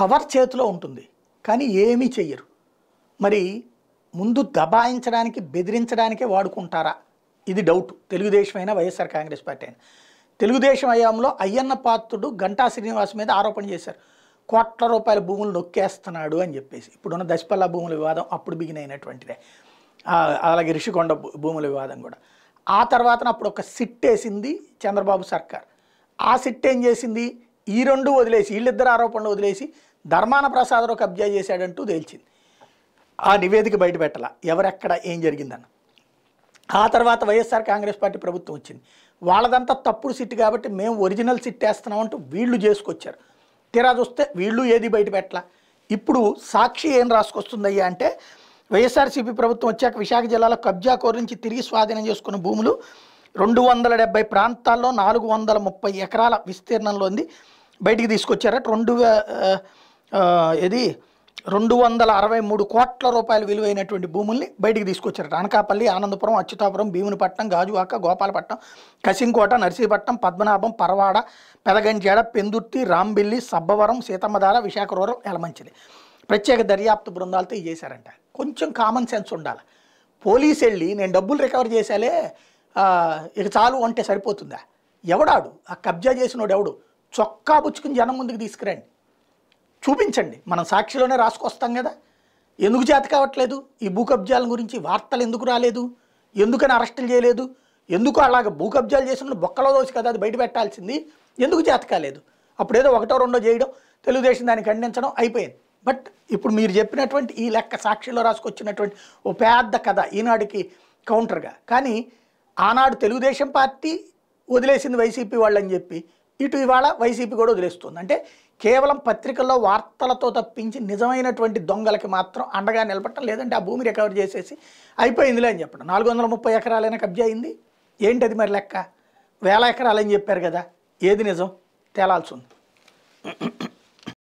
power చేతిలో ఉంటుంది కానీ ఏమీ చెయ్యరు మరి ముందు దబాయించడానికి బెదిరించడానికే వాడుకుంటారా ఇది డౌట్ తెలుగుదేశం అయినా వైఎస్ఆర్ కాంగ్రెస్ పార్టీ అయినా తెలుగుదేశం అయ్యాంలో అయ్యన్న పాత్రుడు గంటా శ్రీనివాస్ మీద ఆరోపణ చేశారు కోట్ల రూపాయల భూములు నొక్కేస్తున్నాడు అని చెప్పేసి ఇప్పుడున్న దశపల్ల భూముల వివాదం అప్పుడు బిగిన అయినటువంటిదే అలాగే రిషికొండ భూముల వివాదం కూడా ఆ తర్వాత అప్పుడు ఒక సిట్ వేసింది చంద్రబాబు సర్కార్ ఆ సిట్ ఏం చేసింది ఈ రెండు వదిలేసి వీళ్ళిద్దరు ఆరోపణలు వదిలేసి ధర్మాన ప్రసాదరావు కబ్జా చేశాడంటూ తేల్చింది ఆ నివేదిక బయట పెట్టాల ఎవరెక్కడ ఏం జరిగిందని ఆ తర్వాత వైఎస్ఆర్ కాంగ్రెస్ పార్టీ ప్రభుత్వం వచ్చింది వాళ్ళదంతా తప్పుడు సిట్ కాబట్టి మేము ఒరిజినల్ సిట్ వేస్తున్నాం అంటూ వీళ్ళు చేసుకొచ్చారు తీరా చూస్తే వీళ్ళు ఏది బయట ఇప్పుడు సాక్షి ఏం రాసుకొస్తుందయ్యా అంటే వైఎస్ఆర్సీపీ ప్రభుత్వం వచ్చాక విశాఖ జిల్లాలో కబ్జా కోరించి నుంచి తిరిగి స్వాధీనం చేసుకున్న భూములు రెండు వందల డెబ్బై ప్రాంతాల్లో నాలుగు వందల ముప్పై ఎకరాల విస్తీర్ణంలో ఉంది బయటికి తీసుకొచ్చారట రెండు ఇది రెండు వందల అరవై మూడు కోట్ల రూపాయలు విలువైనటువంటి భూముల్ని బయటికి తీసుకొచ్చారట అనకాపల్లి ఆనందపురం అచ్యుతాపురం భీమునిపట్నం గాజువాక గోపాలపట్నం కసింకోట నర్సీపట్నం పద్మనాభం పరవాడ పెదగంజేడ పెందుర్తి రాంబిల్లి సబ్బవరం సీతమ్మధార విశాఖరూరం ఎలమంచిది ప్రత్యేక దర్యాప్తు బృందాలతో చేశారంట కొంచెం కామన్ సెన్స్ ఉండాలి పోలీసు వెళ్ళి నేను డబ్బులు రికవర్ చేశాలే ఇక చాలు అంటే సరిపోతుందా ఎవడాడు ఆ కబ్జా చేసినోడు ఎవడు చొక్కా పుచ్చుకుని జనం ముందుకు తీసుకురండి చూపించండి మనం సాక్షిలోనే రాసుకొస్తాం కదా ఎందుకు చేత కావట్లేదు ఈ భూ కబ్జాల గురించి వార్తలు ఎందుకు రాలేదు ఎందుకని అరెస్టులు చేయలేదు ఎందుకు అలాగ భూ కబ్జాలు చేసిన బొక్కలో దోసి కదా అది బయట పెట్టాల్సింది ఎందుకు చేత కాలేదు అప్పుడేదో ఒకటో రెండో చేయడం తెలుగుదేశం దాన్ని ఖండించడం అయిపోయింది బట్ ఇప్పుడు మీరు చెప్పినటువంటి ఈ లెక్క సాక్షిలో రాసుకొచ్చినటువంటి ఓ పెద్ద కథ ఈనాడికి కౌంటర్గా కానీ ఆనాడు తెలుగుదేశం పార్టీ వదిలేసింది వైసీపీ వాళ్ళని చెప్పి ఇటు ఇవాళ వైసీపీ కూడా వదిలేస్తుంది అంటే కేవలం పత్రికల్లో వార్తలతో తప్పించి నిజమైనటువంటి దొంగలకి మాత్రం అండగా నిలబడటం లేదంటే ఆ భూమి రికవర్ చేసేసి అయిపోయిందిలే అని చెప్పడం నాలుగు వందల ముప్పై ఎకరాలైనా కబ్జా అయింది ఏంటి అది మరి లెక్క వేల ఎకరాలని చెప్పారు కదా ఏది నిజం తేలాల్సి ఉంది